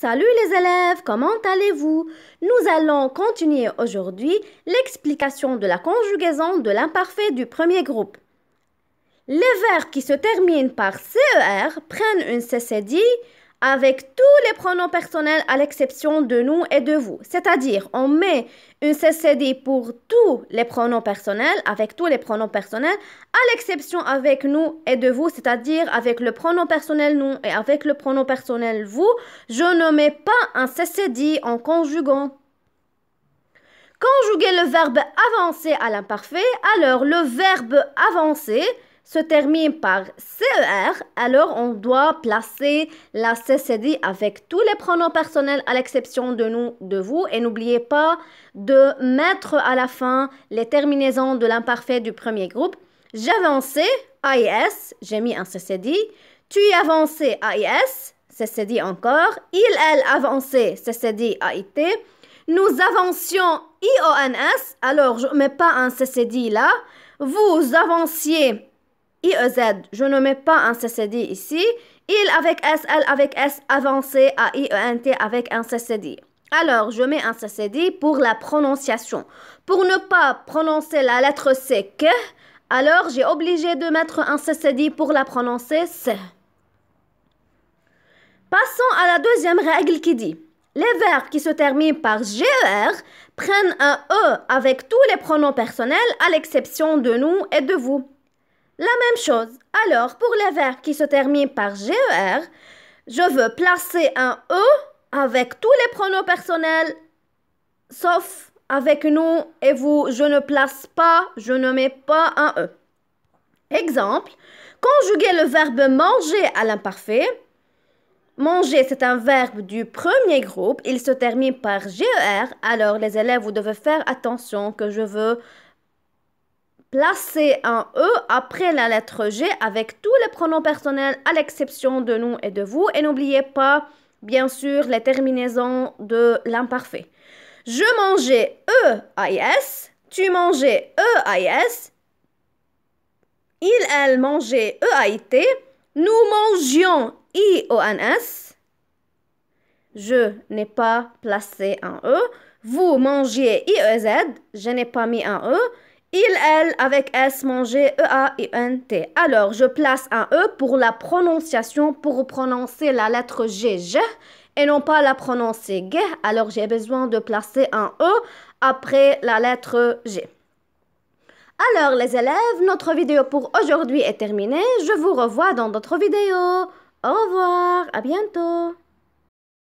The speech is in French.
Salut les élèves, comment allez-vous Nous allons continuer aujourd'hui l'explication de la conjugaison de l'imparfait du premier groupe. Les verbes qui se terminent par CER prennent une CCD avec tous les pronoms personnels à l'exception de nous et de vous. C'est-à-dire, on met une CCD pour tous les pronoms personnels, avec tous les pronoms personnels, à l'exception avec nous et de vous, c'est-à-dire avec le pronom personnel nous et avec le pronom personnel vous. Je ne mets pas un CCD en conjuguant. Conjuguer le verbe avancer à l'imparfait, alors le verbe avancer se termine par CER, alors on doit placer la CCD avec tous les pronoms personnels à l'exception de nous, de vous. Et n'oubliez pas de mettre à la fin les terminaisons de l'imparfait du premier groupe. J'avançais, AIS, j'ai mis un CCD. Tu avançais, AIS, CCD encore. Il, elle, avancé, CCD, AIT. Nous avancions IONS, alors je ne mets pas un CCD là. Vous avanciez IEZ. Je ne mets pas un CCD ici. Il avec S, L avec S avancé à IENT avec un CCD. Alors, je mets un CCD pour la prononciation. Pour ne pas prononcer la lettre C, alors j'ai obligé de mettre un CCD pour la prononcer C. Passons à la deuxième règle qui dit les verbes qui se terminent par GER prennent un E avec tous les pronoms personnels à l'exception de nous et de vous. La même chose. Alors, pour les verbes qui se terminent par GER, je veux placer un E avec tous les pronoms personnels, sauf avec nous et vous. Je ne place pas, je ne mets pas un E. Exemple, conjuguer le verbe manger à l'imparfait. Manger, c'est un verbe du premier groupe. Il se termine par GER. Alors, les élèves, vous devez faire attention que je veux Placez un E après la lettre G avec tous les pronoms personnels à l'exception de nous et de vous. Et n'oubliez pas, bien sûr, les terminaisons de l'imparfait. Je mangeais E-I-S. Tu mangeais E-I-S. Il, elle mangeait E-I-T. Nous mangions I-O-N-S. Je n'ai pas placé un E. Vous mangiez I-E-Z. Je n'ai pas mis un E. Il, elle, avec S, manger E-A I, N-T. Alors, je place un E pour la prononciation, pour prononcer la lettre G, G, et non pas la prononcer G. Alors, j'ai besoin de placer un E après la lettre G. Alors, les élèves, notre vidéo pour aujourd'hui est terminée. Je vous revois dans d'autres vidéos. Au revoir, à bientôt.